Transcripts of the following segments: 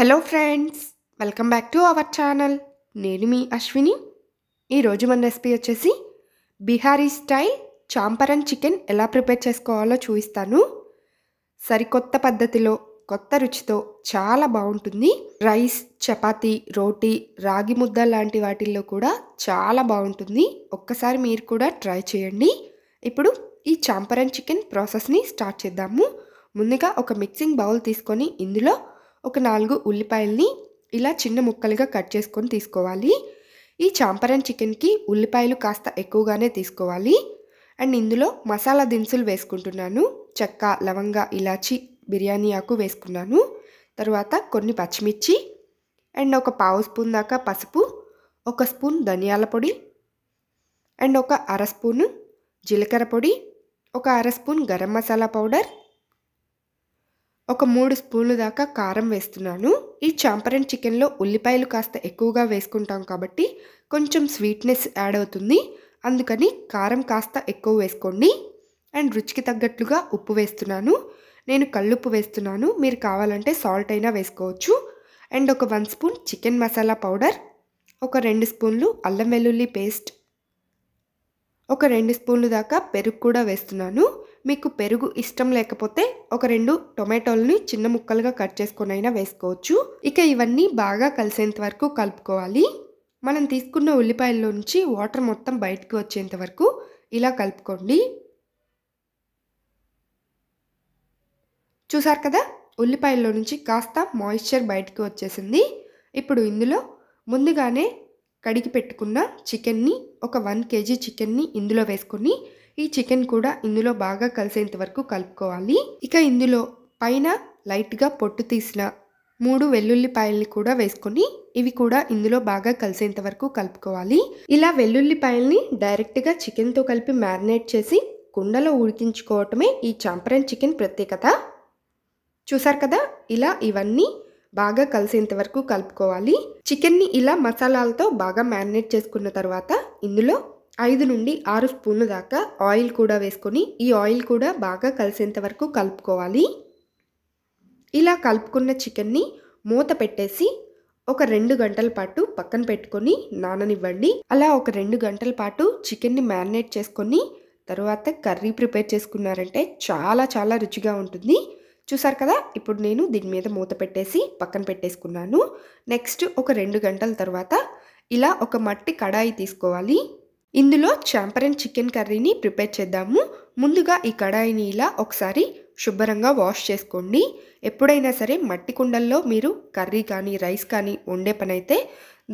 hello friends welcome back to our channel నేను మీ అశ్విని ఈరోజు మన రెసిపీ వచ్చేసి బీహారీ స్టైల్ చాంపరన్ చికెన్ ఎలా ప్రిపేర్ చేసుకోవాలో చూపిస్తాను సరికొత్త పద్ధతిలో కొత్త రుచితో చాలా బాగుంటుంది రైస్ చపాతీ రోటీ రాగి ముద్ద లాంటి వాటిల్లో కూడా చాలా బాగుంటుంది ఒక్కసారి మీరు కూడా ట్రై చేయండి ఇప్పుడు ఈ చాంపరన్ చికెన్ ప్రాసెస్ని స్టార్ట్ చేద్దాము ముందుగా ఒక మిక్సింగ్ బౌల్ తీసుకొని ఇందులో ఒక నాలుగు ఉల్లిపాయల్ని ఇలా చిన్న ముక్కలుగా కట్ చేసుకొని తీసుకోవాలి ఈ చాంపరన్ చికెన్కి ఉల్లిపాయలు కాస్త ఎక్కువగానే తీసుకోవాలి అండ్ ఇందులో మసాలా దినుసులు వేసుకుంటున్నాను చెక్క లవంగ ఇలాచి బిర్యానీ ఆకు వేసుకున్నాను తర్వాత కొన్ని పచ్చిమిర్చి అండ్ ఒక పావు స్పూన్ దాకా పసుపు ఒక స్పూన్ ధనియాల పొడి అండ్ ఒక అర స్పూను జీలకర్ర పొడి ఒక అర స్పూన్ గరం మసాలా పౌడర్ ఒక మూడు స్పూన్లు దాకా కారం వేస్తున్నాను ఈ చాంపరన్ చికెన్లో ఉల్లిపాయలు కాస్త ఎక్కువగా వేసుకుంటాం కాబట్టి కొంచెం స్వీట్నెస్ యాడ్ అవుతుంది అందుకని కారం కాస్త ఎక్కువ వేసుకోండి అండ్ రుచికి తగ్గట్లుగా ఉప్పు వేస్తున్నాను నేను కళ్ళుప్పు వేస్తున్నాను మీరు కావాలంటే సాల్ట్ అయినా వేసుకోవచ్చు అండ్ ఒక one spoon chicken masala powder ఒక రెండు స్పూన్లు అల్లం వెల్లుల్లి పేస్ట్ ఒక రెండు స్పూన్లు దాకా పెరుగు కూడా వేస్తున్నాను మీకు పెరుగు ఇష్టం లేకపోతే ఒక రెండు టొమాటోలని చిన్న ముక్కలుగా కట్ చేసుకొని అయినా వేసుకోవచ్చు ఇక ఇవన్నీ బాగా కలిసేంత వరకు కలుపుకోవాలి మనం తీసుకున్న ఉల్లిపాయల్లో నుంచి వాటర్ మొత్తం బయటకు వచ్చేంత వరకు ఇలా కలుపుకోండి చూసారు కదా ఉల్లిపాయల్లో నుంచి కాస్త మాయిశ్చర్ బయటకు వచ్చేసింది ఇప్పుడు ఇందులో ముందుగానే కడిగి పెట్టుకున్న చికెన్ని ఒక వన్ కేజీ చికెన్ని ఇందులో వేసుకొని ఈ చికెన్ కూడా ఇందులో బాగా కలిసేంత వరకు కలుపుకోవాలి ఇక ఇందులో పైన లైట్గా పొట్టు తీసిన మూడు వెల్లుల్లిపాయల్ని కూడా వేసుకొని ఇవి కూడా ఇందులో బాగా కలిసేంత వరకు కలుపుకోవాలి ఇలా వెల్లుల్లిపాయల్ని డైరెక్ట్గా చికెన్తో కలిపి మ్యారినేట్ చేసి కుండలో ఉడికించుకోవటమే ఈ చాంపరన్ చికెన్ ప్రత్యేకత చూసారు కదా ఇలా ఇవన్నీ బాగా కలిసేంత వరకు కలుపుకోవాలి చికెన్ని ఇలా మసాలాలతో బాగా మ్యారినేట్ చేసుకున్న తర్వాత ఇందులో ఐదు నుండి ఆరు స్పూన్ల దాకా ఆయిల్ కూడా వేసుకొని ఈ ఆయిల్ కూడా బాగా కలిసేంత వరకు కలుపుకోవాలి ఇలా కలుపుకున్న చికెన్ని మూత పెట్టేసి ఒక రెండు గంటల పాటు పక్కన పెట్టుకొని నాననివ్వండి అలా ఒక రెండు గంటల పాటు చికెన్ని మ్యారినేట్ చేసుకొని తర్వాత కర్రీ ప్రిపేర్ చేసుకున్నారంటే చాలా చాలా రుచిగా ఉంటుంది చూసారు కదా ఇప్పుడు నేను దీని మీద మూత పెట్టేసి పక్కన పెట్టేసుకున్నాను నెక్స్ట్ ఒక రెండు గంటల తర్వాత ఇలా ఒక మట్టి కడాయి తీసుకోవాలి ఇందులో చాంపరన్ చికెన్ కర్రీని ప్రిపేర్ చేద్దాము ముందుగా ఈ కడాయిని ఇలా ఒకసారి శుభ్రంగా వాష్ చేసుకోండి ఎప్పుడైనా సరే మట్టి కుండల్లో మీరు కర్రీ కానీ రైస్ కానీ వండే పని అయితే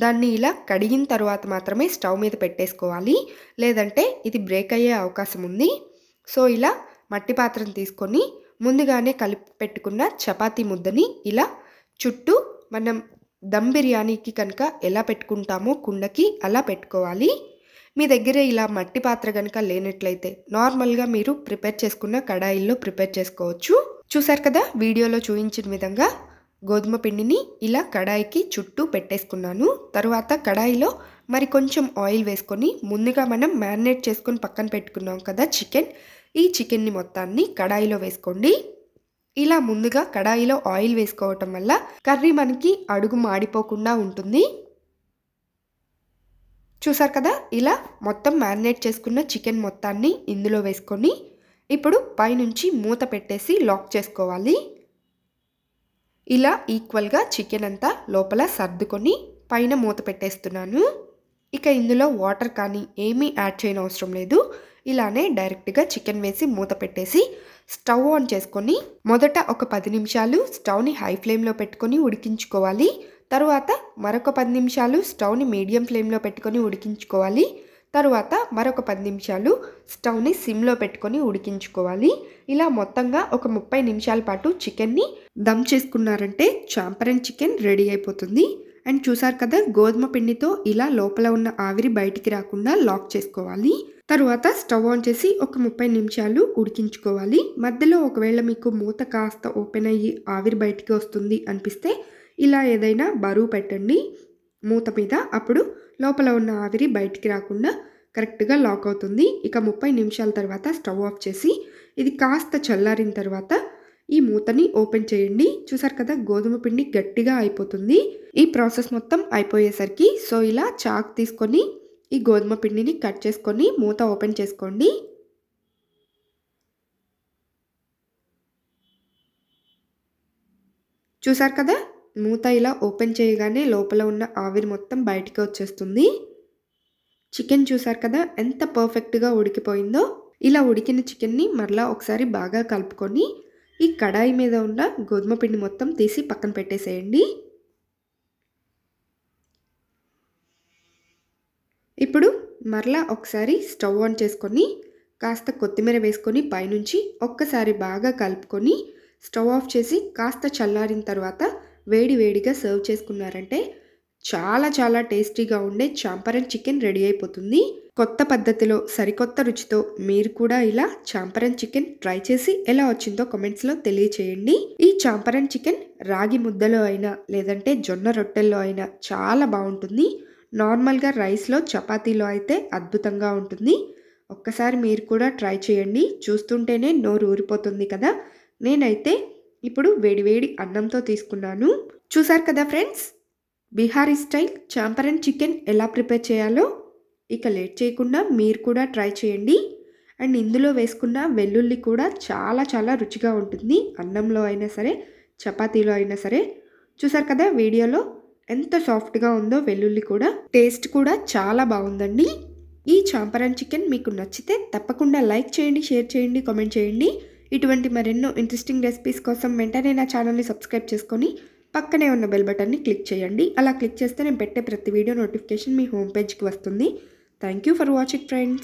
దాన్ని ఇలా కడిగిన తర్వాత మాత్రమే స్టవ్ మీద పెట్టేసుకోవాలి లేదంటే ఇది బ్రేక్ అయ్యే అవకాశం ఉంది సో ఇలా మట్టి పాత్రను తీసుకొని ముందుగానే కలిపి పెట్టుకున్న చపాతీ ముద్దని ఇలా చుట్టూ మనం దమ్ బిర్యానీకి కనుక ఎలా పెట్టుకుంటామో కుండకి అలా పెట్టుకోవాలి మీ దగ్గర ఇలా మట్టి పాత్ర కనుక లేనట్లయితే నార్మల్గా మీరు ప్రిపేర్ చేసుకున్న కడాయిల్లో ప్రిపేర్ చేసుకోవచ్చు చూసారు కదా వీడియోలో చూపించిన విధంగా గోధుమ పిండిని ఇలా కడాయికి చుట్టూ పెట్టేసుకున్నాను తర్వాత కడాయిలో మరి కొంచెం ఆయిల్ వేసుకొని ముందుగా మనం మ్యారినేట్ చేసుకొని పక్కన పెట్టుకున్నాం కదా చికెన్ ఈ చికెన్ని మొత్తాన్ని కడాయిలో వేసుకోండి ఇలా ముందుగా కడాయిలో ఆయిల్ వేసుకోవటం వల్ల కర్రీ మనకి అడుగు మాడిపోకుండా ఉంటుంది చూసారు కదా ఇలా మొత్తం మ్యారినేట్ చేసుకున్న చికెన్ మొత్తాన్ని ఇందులో వేసుకొని ఇప్పుడు పైనుంచి మూత పెట్టేసి లాక్ చేసుకోవాలి ఇలా ఈక్వల్గా చికెన్ అంతా లోపల సర్దుకొని పైన మూత పెట్టేస్తున్నాను ఇక ఇందులో వాటర్ కానీ ఏమీ యాడ్ చేయని అవసరం లేదు ఇలానే డైరెక్ట్గా చికెన్ వేసి మూత పెట్టేసి స్టవ్ ఆన్ చేసుకొని మొదట ఒక పది నిమిషాలు స్టవ్ని హై ఫ్లేమ్లో పెట్టుకొని ఉడికించుకోవాలి తరువాత మరొక పది నిమిషాలు స్టవ్ని మీడియం ఫ్లేమ్లో పెట్టుకొని ఉడికించుకోవాలి తరువాత మరొక పది నిమిషాలు స్టవ్ని సిమ్లో పెట్టుకొని ఉడికించుకోవాలి ఇలా మొత్తంగా ఒక ముప్పై నిమిషాల పాటు చికెన్ని దమ్ చేసుకున్నారంటే చాంపరన్ చికెన్ రెడీ అయిపోతుంది అండ్ చూసారు కదా గోధుమ పిండితో ఇలా లోపల ఉన్న ఆవిరి బయటికి రాకుండా లాక్ చేసుకోవాలి తరువాత స్టవ్ ఆన్ చేసి ఒక ముప్పై నిమిషాలు ఉడికించుకోవాలి మధ్యలో ఒకవేళ మీకు మూత కాస్త ఓపెన్ అయ్యి ఆవిరి బయటికి వస్తుంది అనిపిస్తే ఇలా ఏదైనా బరువు పెట్టండి మూత మీద అప్పుడు లోపల ఉన్న ఆవిరి బయటికి రాకుండా కరెక్ట్గా లాక్ అవుతుంది ఇక ముప్పై నిమిషాల తర్వాత స్టవ్ ఆఫ్ చేసి ఇది కాస్త చల్లారిన తర్వాత ఈ మూతని ఓపెన్ చేయండి చూసారు కదా గోధుమ పిండి గట్టిగా అయిపోతుంది ఈ ప్రాసెస్ మొత్తం అయిపోయేసరికి సో ఇలా చాక్ తీసుకొని ఈ గోధుమ పిండిని కట్ చేసుకొని మూత ఓపెన్ చేసుకోండి చూసారు కదా మూత ఇలా ఓపెన్ చేయగానే లోపల ఉన్న ఆవిరి మొత్తం బయటికి వచ్చేస్తుంది చికెన్ చూసారు కదా ఎంత పర్ఫెక్ట్గా ఉడికిపోయిందో ఇలా ఉడికిన చికెన్ని మరలా ఒకసారి బాగా కలుపుకొని ఈ కడాయి మీద ఉన్న గోధుమ పిండి మొత్తం తీసి పక్కన పెట్టేసేయండి ఇప్పుడు మరలా ఒకసారి స్టవ్ ఆన్ చేసుకొని కాస్త కొత్తిమీర వేసుకొని పైనుంచి ఒక్కసారి బాగా కలుపుకొని స్టవ్ ఆఫ్ చేసి కాస్త చల్లారిన తర్వాత వేడి వేడిగా సర్వ్ చేసుకున్నారంటే చాలా చాలా టేస్టీగా ఉండే చాంపరన్ చికెన్ రెడీ అయిపోతుంది కొత్త పద్ధతిలో సరికొత్త రుచితో మీరు కూడా ఇలా చాంపరన్ చికెన్ ట్రై చేసి ఎలా వచ్చిందో కమెంట్స్లో తెలియచేయండి ఈ చాంపరన్ చికెన్ రాగి ముద్దలో అయినా లేదంటే జొన్న రొట్టెల్లో అయినా చాలా బాగుంటుంది నార్మల్గా రైస్లో చపాతీలో అయితే అద్భుతంగా ఉంటుంది ఒక్కసారి మీరు కూడా ట్రై చేయండి చూస్తుంటేనే నోరు ఊరిపోతుంది కదా నేనైతే ఇప్పుడు వేడివేడి అన్నంతో తీసుకున్నాను చూసారు కదా friends Bihari style Champaran chicken ఎలా ప్రిపేర్ చేయాలో ఇక లేట్ చేయకుండా మీరు కూడా ట్రై చేయండి అండ్ ఇందులో వేసుకున్న వెల్లుల్లి కూడా చాలా చాలా రుచిగా ఉంటుంది అన్నంలో అయినా సరే చపాతీలో అయినా సరే చూసారు కదా వీడియోలో ఎంత సాఫ్ట్గా ఉందో వెల్లుల్లి కూడా టేస్ట్ కూడా చాలా బాగుందండి ఈ చాంపరన్ చికెన్ మీకు నచ్చితే తప్పకుండా లైక్ చేయండి షేర్ చేయండి కామెంట్ చేయండి ఇటువంటి మరెన్నో ఇంట్రెస్టింగ్ రెసిపీస్ కోసం వెంటనే నా ఛానల్ని సబ్స్క్రైబ్ చేసుకొని పక్కనే ఉన్న బెల్ బటన్ని క్లిక్ చేయండి అలా క్లిక్ చేస్తే నేను పెట్టే ప్రతి వీడియో నోటిఫికేషన్ మీ హోమ్ పేజ్కి వస్తుంది thank you for watching friends